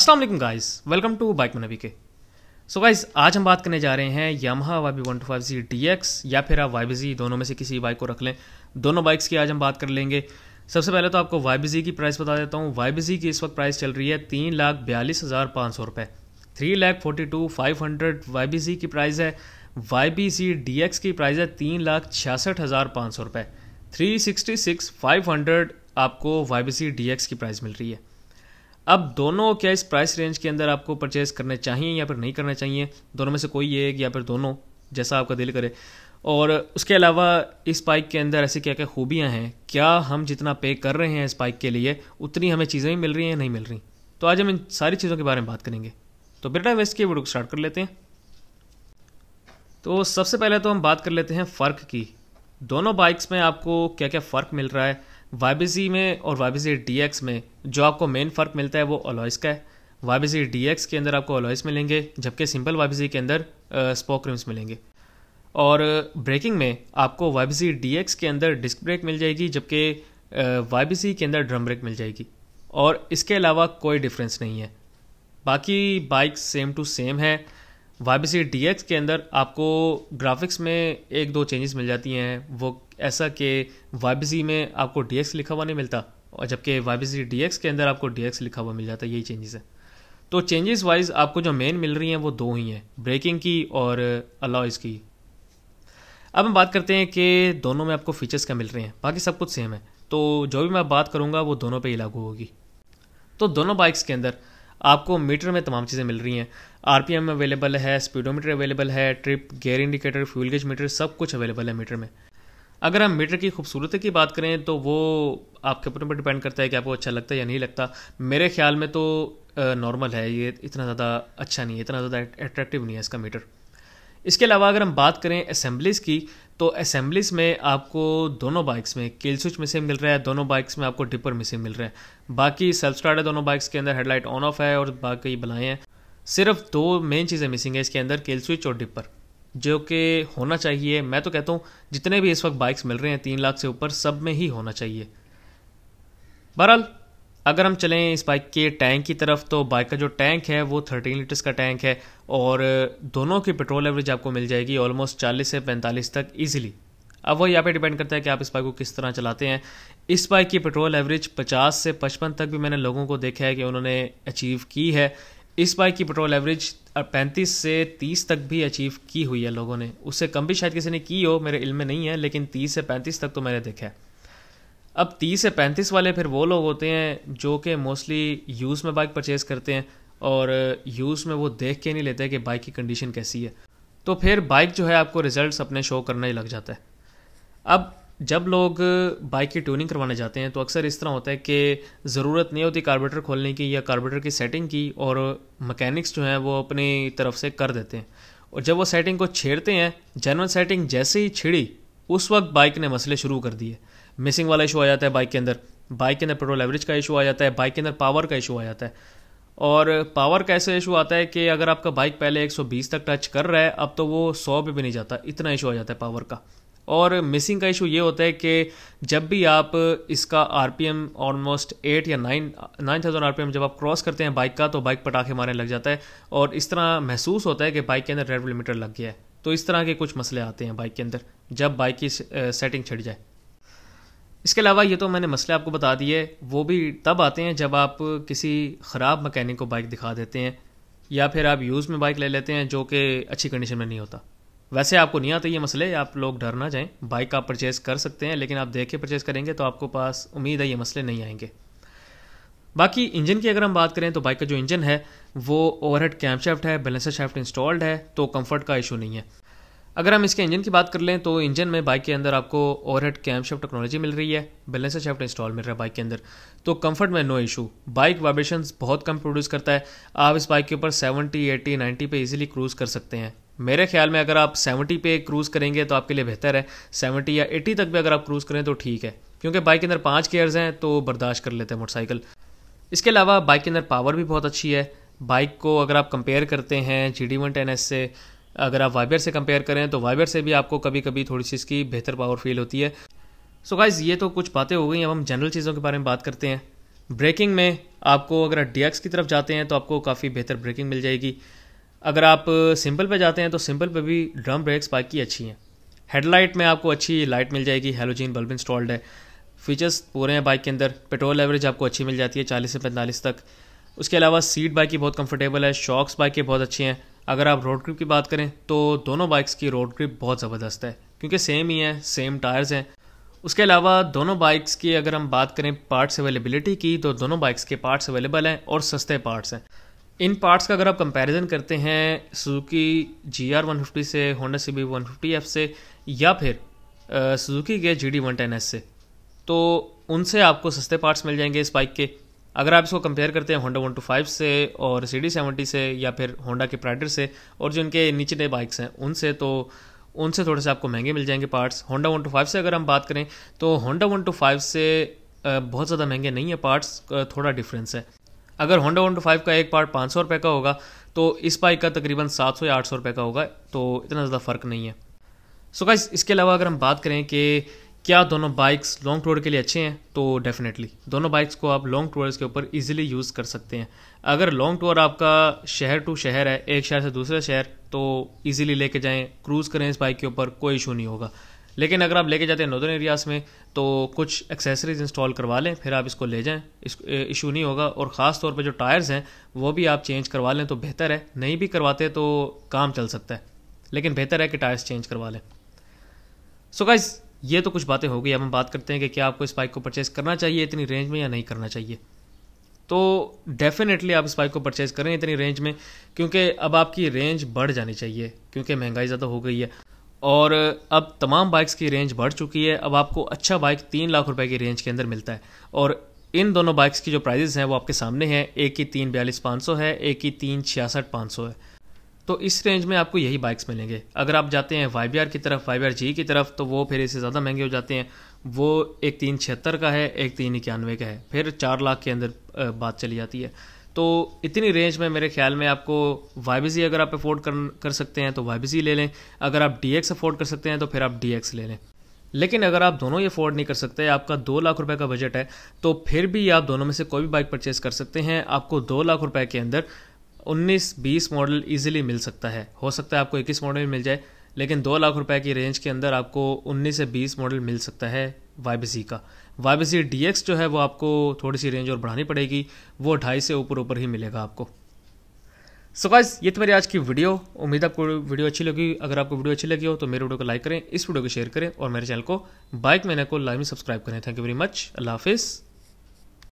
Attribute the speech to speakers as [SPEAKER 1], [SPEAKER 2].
[SPEAKER 1] Aslam guys welcome to bike मनबी के so guys आज हम बात करने जा रहे हैं Yamaha Y B one two five G D X या फिर आप वाई बी जी दोनों में से किसी बाइक को रख लें दोनों बाइक्स की आज हम बात कर लेंगे सबसे पहले तो आपको वाई बी जी की प्राइस बता देता हूँ वाई बी जी की इस वक्त प्राइस चल रही है तीन लाख बयालीस हज़ार पाँच सौ रुपये three lakh forty two five hundred Y B G की प्राइस है Y B G D X की प्राइस है तीन लाख छियासठ हज़ार पाँच सौ रुपये three sixty six five hundred आपको Y B G D X की प्राइस मिल रही है अब दोनों क्या इस प्राइस रेंज के अंदर आपको परचेज़ करने चाहिए या फिर नहीं करने चाहिए दोनों में से कोई एक या फिर दोनों जैसा आपका दिल करे और उसके अलावा इस बाइक के अंदर ऐसी क्या क्या खूबियाँ हैं क्या हम जितना पे कर रहे हैं इस बाइक के लिए उतनी हमें चीज़ें मिल रही हैं नहीं मिल रही तो आज हम इन सारी चीज़ों के बारे में बात करेंगे तो बेटा वेस्ट की वीडियो को स्टार्ट कर लेते हैं तो सबसे पहले तो हम बात कर लेते हैं फ़र्क की दोनों बाइक्स में आपको क्या क्या फ़र्क मिल रहा है वाई में और वाई बी में जो आपको मेन फ़र्क मिलता है वो अलॉयस का है वाई बी के अंदर आपको अलॉयस मिलेंगे जबकि सिंपल वाई के अंदर स्पोक रिम्स मिलेंगे और ब्रेकिंग में आपको वाई बी के अंदर डिस्क ब्रेक मिल जाएगी जबकि वाई के अंदर ड्रम ब्रेक मिल जाएगी और इसके अलावा कोई डिफरेंस नहीं है बाकी बाइक सेम टू सेम है वाई सी डी एक्स के अंदर आपको ग्राफिक्स में एक दो चेंजेस मिल जाती हैं वो ऐसा कि वाई सी में आपको डी एक्स लिखा हुआ नहीं मिलता और जबकि वाई सी डी एक्स के अंदर आपको डी एक्स लिखा हुआ मिल जाता है यही चेंजेस हैं तो चेंजेस वाइज आपको जो मेन मिल रही हैं वो दो ही हैं ब्रेकिंग की और अलॉयज की अब हम बात करते हैं कि दोनों में आपको फीचर्स क्या मिल रहे हैं बाकी सब कुछ सेम है तो जो भी मैं बात करूँगा वो दोनों पर ही लागू होगी तो दोनों बाइक्स के अंदर आपको मीटर में तमाम चीज़ें मिल रही हैं एम अवेलेबल है स्पीडोमीटर अवेलेबल है trip gear indicator fuel gauge meter सब कुछ अवेलेबल है मीटर में अगर हम मीटर की खूबसूरती की बात करें तो वो आपके ऊपर डिपेंड करता है कि आपको अच्छा लगता है या नहीं लगता मेरे ख्याल में तो नॉर्मल है ये इतना ज़्यादा अच्छा नहीं है इतना ज़्यादा अट्रैक्टिव नहीं है इसका मीटर इसके अलावा अगर हम बात करें असम्बलीस की तो असम्बलीस में आपको दोनों बाइक्स में केल स्विच मिसिंग मिल रहा है दोनों बाइक्स में आपको डिपर मिसिंग मिल रहा है बाकी सेल्फ स्टार्ट है दोनों बाइक्स के अंदर हेडलाइट ऑन ऑफ है और बाकी बलाएँ हैं सिर्फ दो मेन चीज़ें मिसिंग है इसके अंदर केल स्विच और डिपर जो कि होना चाहिए मैं तो कहता हूँ जितने भी इस वक्त बाइक्स मिल रहे हैं तीन लाख से ऊपर सब में ही होना चाहिए बहरहाल अगर हम चलें इस बाइक के टैंक की तरफ तो बाइक का जो टैंक है वो 13 लीटर्स का टैंक है और दोनों की पेट्रोल एवरेज आपको मिल जाएगी ऑलमोस्ट 40 से 45 तक इजीली अब वो यहाँ पे डिपेंड करता है कि आप इस बाइक को किस तरह चलाते हैं इस बाइक की पेट्रोल एवरेज 50 से 55 तक भी मैंने लोगों को देखा है कि उन्होंने अचीव की है इस बाइक की पेट्रोल एवरेज 35 से 30 तक भी अचीव की हुई है लोगों ने उससे कम भी शायद किसी ने की हो मेरे इल में नहीं है लेकिन 30 से 35 तक तो मैंने देखा है अब तीस से पैंतीस वाले फिर वो लोग होते हैं जो कि मोस्टली यूज़ में बाइक परचेज़ करते हैं और यूज़ uh, में वो देख के नहीं लेते कि बाइक की कंडीशन कैसी है तो फिर बाइक जो है आपको रिजल्ट्स अपने शो करना ही लग जाता है अब जब लोग बाइक की ट्यूनिंग करवाने जाते हैं तो अक्सर इस तरह होता है कि ज़रूरत नहीं होती कार्बोरेटर खोलने की या कार्बोरेटर की सेटिंग की और मकैनिक्स जो हैं वो अपनी तरफ से कर देते हैं और जब वो सेटिंग को छेड़ते हैं जनरल सेटिंग जैसे ही छिड़ी उस वक्त बाइक ने मसले शुरू कर दिए मिसिंग वाला इशू आ जाता है बाइक के अंदर बाइक के अंदर पेट्रोल एवरेज का इशू आ जाता है बाइक के अंदर पावर का इशू आ जाता है और पावर का ऐसा इशू आता है कि अगर आपका बाइक पहले 120 तक टच कर रहा है अब तो वो 100 पे भी नहीं जाता इतना इशू आ जाता है पावर का और मिसिंग का इशू ये होता है कि जब भी आप इसका आरपीएम ऑलमोस्ट एट या nine nine thousand R P जब आप क्रॉस करते हैं बाइक का तो बाइक पटाखे मारने लग जाता है और इस तरह महसूस होता है कि बाइक के अंदर रेड लिमिटर लग गया है तो इस तरह के कुछ मसले आते हैं बाइक के अंदर जब बाइक की सेटिंग छिड़ जाए इसके अलावा ये तो मैंने मसले आपको बता दिए वो भी तब आते हैं जब आप किसी ख़राब मकैनिक को बाइक दिखा देते हैं या फिर आप यूज़ में बाइक ले लेते हैं जो कि अच्छी कंडीशन में नहीं होता वैसे आपको नहीं आते ये मसले आप लोग डर ना जाएं बाइक आप परचेज़ कर सकते हैं लेकिन आप देख के परचेज़ करेंगे तो आपको पास उम्मीद है ये मसले नहीं आएंगे बाकी इंजन की अगर हम बात करें तो बाइक का जो इंजन है वो ओवरहेड कैम्पशाफ्ट है बैलेंसर शाफ्ट इंस्टॉल्ड है तो कंफर्ट का इशू नहीं है अगर हम इसके इंजन की बात कर लें तो इंजन में बाइक के अंदर आपको ओवरहेड कैम शेफ्ट टेक्नोलॉजी मिल रही है बैलेंसर शेफ्ट इंस्टॉल मिल रहा है बाइक के अंदर तो कंफर्ट में नो इशू बाइक वाइब्रेशन बहुत कम प्रोड्यूस करता है आप इस बाइक के ऊपर 70, 80, 90 पे इजीली क्रूज़ कर सकते हैं मेरे ख्याल में अगर आप 70 पे क्रूज़ करेंगे तो आपके लिए बेहतर है 70 या 80 तक भी अगर आप क्रूज़ करें तो ठीक है क्योंकि बाइक के अंदर पाँच गेयर्स हैं तो बर्दाश्त कर लेते हैं मोटरसाइकिल इसके अलावा बाइक के अंदर पावर भी बहुत अच्छी है बाइक को अगर आप कंपेयर करते हैं G D one ten S से अगर आप वाइबर से कंपेयर करें तो वाइबर से भी आपको कभी कभी थोड़ी सी इसकी बेहतर पावर फील होती है सो so गाइज ये तो कुछ बातें हो गई अब हम जनरल चीज़ों के बारे में बात करते हैं ब्रेकिंग में आपको अगर डी की तरफ जाते हैं तो आपको काफ़ी बेहतर ब्रेकिंग मिल जाएगी अगर आप सिंपल पे जाते हैं तो सिंपल पे भी ड्रम ब्रेक्स बाइक की अच्छी हैं हेडलाइट में आपको अच्छी लाइट मिल जाएगी हेलोजीन बल्ब इंस्टॉल्ड है फीचर्स पूरे हैं बाइक के अंदर पेट्रोल एवरेज आपको अच्छी मिल जाती है चालीस से पैंतालीस तक उसके अलावा सीट बाइक की बहुत कंफर्टेबल है शॉक्स बाइक के बहुत अच्छे हैं अगर आप रोड ग्रिप की बात करें तो दोनों बाइक्स की रोड ग्रिप बहुत ज़बरदस्त है क्योंकि सेम ही है सेम टायर्स हैं उसके अलावा दोनों बाइक्स की अगर हम बात करें पार्ट्स अवेलेबिलिटी की तो दोनों बाइक्स के पार्ट्स अवेलेबल हैं और सस्ते पार्ट्स हैं इन पार्ट्स का अगर आप कंपैरिजन करते हैं Suzuki G R one fifty से Honda C B one fifty F से या फिर सुजुकी के G D one ten S से तो उनसे आपको सस्ते पार्ट्स मिल जाएंगे इस बाइक के अगर आप इसको कंपेयर करते हैं होंडा वन टू फाइव से और सी डी सेवेंटी से या फिर होंडा के प्राइडर से और जो इनके नीचे बाइक्स हैं उनसे तो उनसे थोड़े से आपको महंगे मिल जाएंगे parts Honda one two five से अगर हम बात करें तो होंडा वन टू फाइव से बहुत ज़्यादा महंगे नहीं है पार्ट्स थोड़ा डिफरेंस है अगर होंडा वन टू फाइव का एक पार्ट पाँच सौ रुपये का होगा तो इस बाइक का तकरीबन सात सौ या आठ सौ रुपये का होगा तो इतना ज़्यादा फ़र्क नहीं है सो so गाइस इसके अलावा अगर हम बात करें कि क्या दोनों बाइक्स लॉन्ग टूर के लिए अच्छे हैं तो डेफिनेटली दोनों बाइक्स को आप लॉन्ग टूर्स के ऊपर इजीली यूज़ कर सकते हैं अगर लॉन्ग टूर आपका शहर टू शहर है एक शहर से दूसरे शहर तो इजीली लेके जाएं क्रूज़ करें इस बाइक के ऊपर कोई इशू नहीं होगा लेकिन अगर आप लेके जाते हैं नॉर्दर्न एरियाज़ में तो कुछ एक्सेसरीज इंस्टॉल करवा लें फिर आप इसको ले जाएं इस इशू नहीं होगा और ख़ास तौर पर जो टायर्स हैं वो भी आप चेंज करवा लें तो बेहतर है नहीं भी करवाते तो काम चल सकता है लेकिन बेहतर है कि टायर्स चेंज करवा लें सो so गाइज़ ये तो कुछ बातें हो गई अब हम बात करते हैं कि क्या आपको इस बाइक को परचेज़ करना चाहिए इतनी रेंज में या नहीं करना चाहिए तो डेफिनेटली आप इस बाइक को परचेज़ करें इतनी रेंज में क्योंकि अब आपकी रेंज बढ़ जानी चाहिए क्योंकि महंगाई ज़्यादा हो गई है और अब तमाम बाइक्स की रेंज बढ़ चुकी है अब आपको अच्छा बाइक तीन लाख रुपए की रेंज के अंदर मिलता है और इन दोनों बाइक्स की जो प्राइजेज़ हैं वो आपके सामने हैं एक की तीन बयालीस पाँच सौ है एक की तीन छियासठ पाँच सौ है तो इस रेंज में आपको यही बाइक्स मिलेंगे अगर आप जाते हैं वाई की तरफ वाई जी की तरफ तो वो फिर इससे ज़्यादा महंगे हो जाते हैं वो एक तीन छिहत्तर का है एक तीन इक्यानवे का है फिर चार लाख के अंदर बात चली जाती है तो इतनी रेंज में मेरे ख्याल में आपको वाई अगर आप अफोर्ड कर कर सकते हैं तो वाई ले लें अगर आप डी अफोर्ड कर सकते हैं तो फिर आप डी ले लें लेकिन अगर आप दोनों ही अफोर्ड नहीं कर सकते आपका दो लाख रुपए का बजट है तो फिर भी आप दोनों में से कोई भी बाइक परचेज कर सकते हैं आपको दो लाख रुपए के अंदर उन्नीस बीस मॉडल ईजिली मिल सकता है हो सकता है आपको इक्कीस मॉडल मिल जाए लेकिन दो लाख रुपए की रेंज के अंदर आपको उन्नीस से बीस मॉडल मिल सकता है वाई का वाई बी जो है वो आपको थोड़ी सी रेंज और बढ़ानी पड़ेगी वो ढाई से ऊपर ऊपर ही मिलेगा आपको सो so गाइस ये तो मेरी आज की वीडियो उम्मीद आपको वीडियो अच्छी लगी अगर आपको वीडियो अच्छी लगी हो तो मेरे वीडियो को लाइक करें इस वीडियो को शेयर करें और मेरे चैनल को बाइक मैंने को लाइव में सब्सक्राइब करें थैंक यू वेरी मच अल्लाह हाफिज़